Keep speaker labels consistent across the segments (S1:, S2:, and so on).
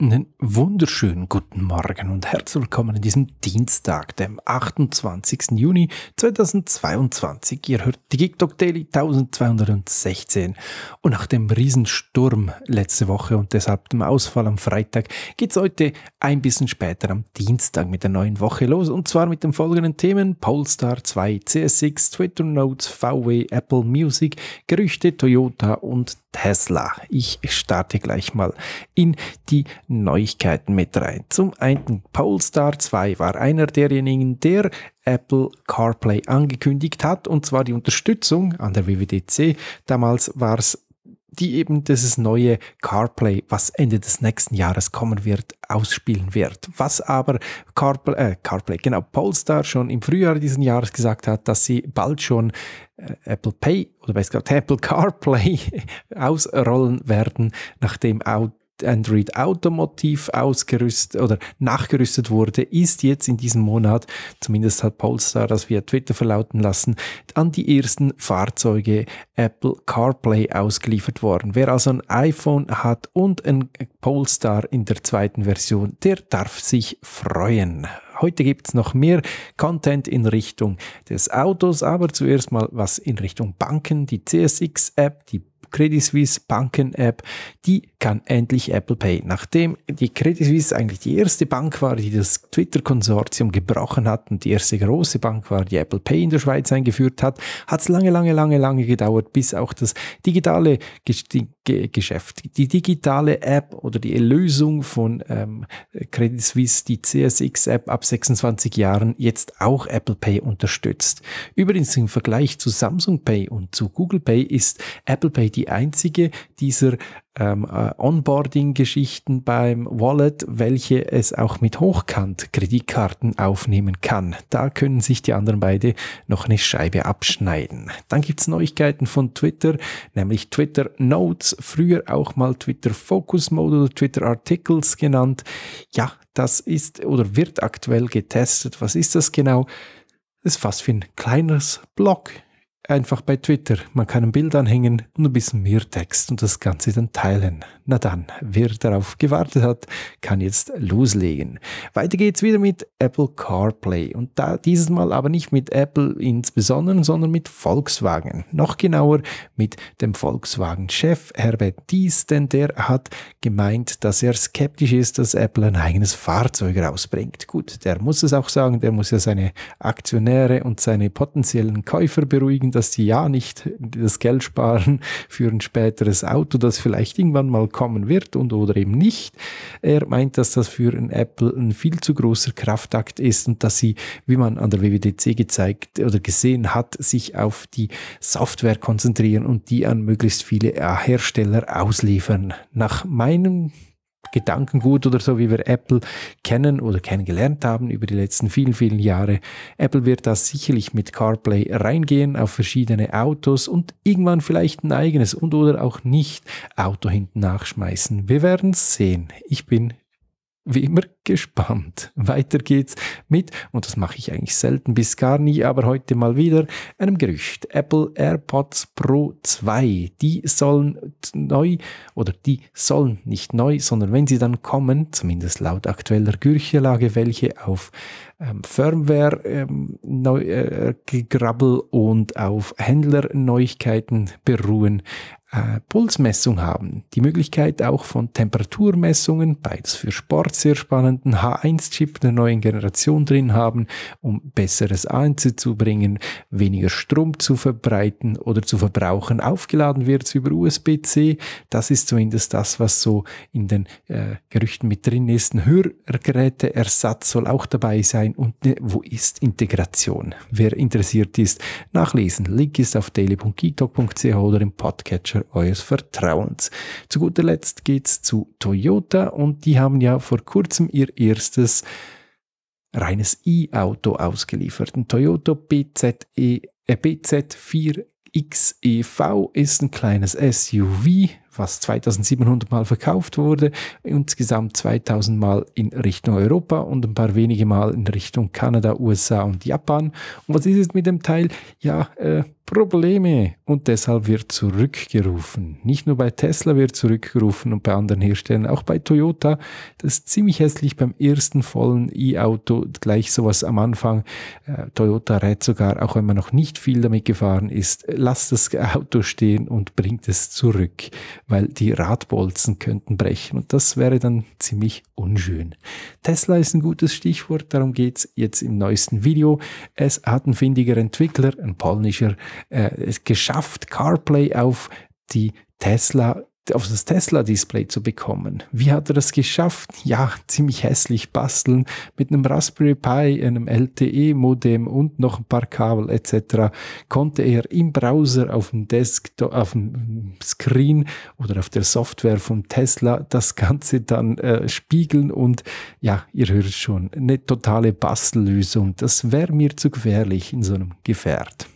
S1: Einen wunderschönen guten Morgen und herzlich willkommen an diesem Dienstag, dem 28. Juni 2022. Ihr hört die GikTok Daily 1216. Und nach dem Riesensturm letzte Woche und deshalb dem Ausfall am Freitag geht's heute ein bisschen später am Dienstag mit der neuen Woche los. Und zwar mit den folgenden Themen Polestar 2, CSX, Twitter Notes, VW, Apple Music, Gerüchte, Toyota und Tesla. Ich starte gleich mal in die Neuigkeiten mit rein. Zum einen, Polestar 2 war einer derjenigen, der Apple CarPlay angekündigt hat, und zwar die Unterstützung an der WWDC. Damals war es die eben dieses neue CarPlay, was Ende des nächsten Jahres kommen wird, ausspielen wird. Was aber CarPlay, äh, CarPlay genau, Polestar schon im Frühjahr diesen Jahres gesagt hat, dass sie bald schon äh, Apple Pay oder besser gesagt Apple CarPlay ausrollen werden, nachdem auch Android Auto Motiv ausgerüstet oder nachgerüstet wurde, ist jetzt in diesem Monat, zumindest hat Polestar das via Twitter verlauten lassen, an die ersten Fahrzeuge Apple CarPlay ausgeliefert worden. Wer also ein iPhone hat und ein Polestar in der zweiten Version, der darf sich freuen. Heute gibt es noch mehr Content in Richtung des Autos, aber zuerst mal was in Richtung Banken, die CSX-App, die Credit Suisse Banken-App, die kann endlich Apple Pay. Nachdem die Credit Suisse eigentlich die erste Bank war, die das Twitter-Konsortium gebrochen hat und die erste große Bank war, die Apple Pay in der Schweiz eingeführt hat, hat es lange, lange, lange, lange gedauert, bis auch das digitale Geschäft, die digitale App oder die Erlösung von ähm, Credit Suisse, die CSX-App ab 26 Jahren, jetzt auch Apple Pay unterstützt. Übrigens im Vergleich zu Samsung Pay und zu Google Pay ist Apple Pay die einzige dieser ähm, äh, Onboarding-Geschichten beim Wallet, welche es auch mit Hochkant-Kreditkarten aufnehmen kann. Da können sich die anderen beide noch eine Scheibe abschneiden. Dann gibt's Neuigkeiten von Twitter, nämlich Twitter Notes, früher auch mal Twitter Focus Mode oder Twitter Articles genannt. Ja, das ist oder wird aktuell getestet. Was ist das genau? Das ist fast wie ein kleines Blog einfach bei Twitter. Man kann ein Bild anhängen und ein bisschen mehr Text und das Ganze dann teilen. Na dann, wer darauf gewartet hat, kann jetzt loslegen. Weiter geht's wieder mit Apple CarPlay und da dieses Mal aber nicht mit Apple insbesondere, sondern mit Volkswagen. Noch genauer mit dem Volkswagen-Chef Herbert Dies, denn der hat gemeint, dass er skeptisch ist, dass Apple ein eigenes Fahrzeug rausbringt. Gut, der muss es auch sagen, der muss ja seine Aktionäre und seine potenziellen Käufer beruhigen sehen, dass sie ja nicht das Geld sparen für ein späteres Auto, das vielleicht irgendwann mal kommen wird und oder eben nicht. Er meint, dass das für ein Apple ein viel zu großer Kraftakt ist und dass sie, wie man an der WWDC gezeigt oder gesehen hat, sich auf die Software konzentrieren und die an möglichst viele Hersteller ausliefern. Nach meinem Gedankengut oder so, wie wir Apple kennen oder kennengelernt haben über die letzten vielen, vielen Jahre. Apple wird das sicherlich mit CarPlay reingehen auf verschiedene Autos und irgendwann vielleicht ein eigenes und oder auch nicht Auto hinten nachschmeißen. Wir werden es sehen. Ich bin wie immer gespannt. Weiter geht's mit, und das mache ich eigentlich selten bis gar nie, aber heute mal wieder, einem Gerücht. Apple AirPods Pro 2, die sollen neu, oder die sollen nicht neu, sondern wenn sie dann kommen, zumindest laut aktueller Gerüchtelage, welche auf ähm, Firmware ähm, neu, äh, Gegrabbel und auf Händlerneuigkeiten beruhen, äh, Pulsmessung haben. Die Möglichkeit auch von Temperaturmessungen, beides für Sport sehr spannend sogenannten H1-Chip der neuen Generation drin haben, um besseres zu bringen, weniger Strom zu verbreiten oder zu verbrauchen. Aufgeladen wird es über USB-C. Das ist zumindest das, was so in den äh, Gerüchten mit drin ist. Ein Hörgeräteersatz soll auch dabei sein und eine wo ist Integration? Wer interessiert ist, nachlesen. Link ist auf daily.geektalk.ch oder im Podcatcher eures Vertrauens. Zu guter Letzt geht es zu Toyota und die haben ja vor kurzem ihr erstes reines E-Auto ausgeliefert. Ein Toyota BZE, äh, BZ4 XEV ist ein kleines SUV was 2700 Mal verkauft wurde, insgesamt 2000 Mal in Richtung Europa und ein paar wenige Mal in Richtung Kanada, USA und Japan. Und was ist es mit dem Teil? Ja, äh, Probleme und deshalb wird zurückgerufen. Nicht nur bei Tesla wird zurückgerufen und bei anderen Herstellern, auch bei Toyota. Das ist ziemlich hässlich beim ersten vollen E-Auto, gleich sowas am Anfang. Äh, Toyota rät sogar, auch wenn man noch nicht viel damit gefahren ist, lasst das Auto stehen und bringt es zurück, weil die Radbolzen könnten brechen und das wäre dann ziemlich unschön. Tesla ist ein gutes Stichwort, darum geht's jetzt im neuesten Video. Es hat ein findiger Entwickler, ein polnischer, äh, es geschafft, CarPlay auf die Tesla auf das Tesla-Display zu bekommen. Wie hat er das geschafft? Ja, ziemlich hässlich basteln mit einem Raspberry Pi, einem LTE-Modem und noch ein paar Kabel etc. konnte er im Browser auf dem Desktop, auf dem Screen oder auf der Software von Tesla das Ganze dann äh, spiegeln und ja, ihr hört schon, eine totale Bastellösung. Das wäre mir zu gefährlich in so einem Gefährt.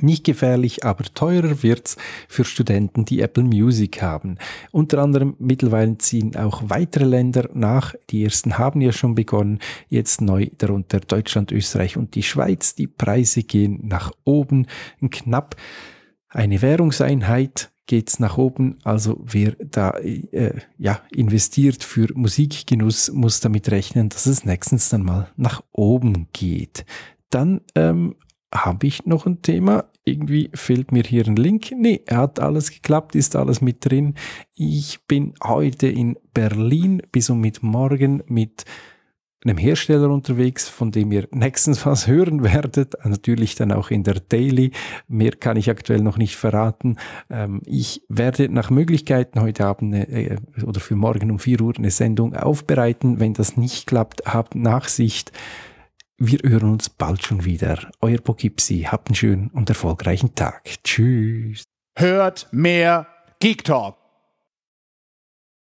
S1: Nicht gefährlich, aber teurer wird's für Studenten, die Apple Music haben. Unter anderem mittlerweile ziehen auch weitere Länder nach. Die ersten haben ja schon begonnen. Jetzt neu darunter Deutschland, Österreich und die Schweiz. Die Preise gehen nach oben. Knapp eine Währungseinheit geht's nach oben. Also wer da äh, ja, investiert für Musikgenuss, muss damit rechnen, dass es nächstens dann mal nach oben geht. Dann ähm, habe ich noch ein Thema? Irgendwie fehlt mir hier ein Link. Nee, hat alles geklappt, ist alles mit drin. Ich bin heute in Berlin bis und mit morgen mit einem Hersteller unterwegs, von dem ihr nächstens was hören werdet. Natürlich dann auch in der Daily. Mehr kann ich aktuell noch nicht verraten. Ähm, ich werde nach Möglichkeiten heute Abend äh, oder für morgen um 4 Uhr eine Sendung aufbereiten. Wenn das nicht klappt, habt Nachsicht. Wir hören uns bald schon wieder. Euer Pogipsi. Habt einen schönen und erfolgreichen Tag. Tschüss. Hört mehr Geek Talk.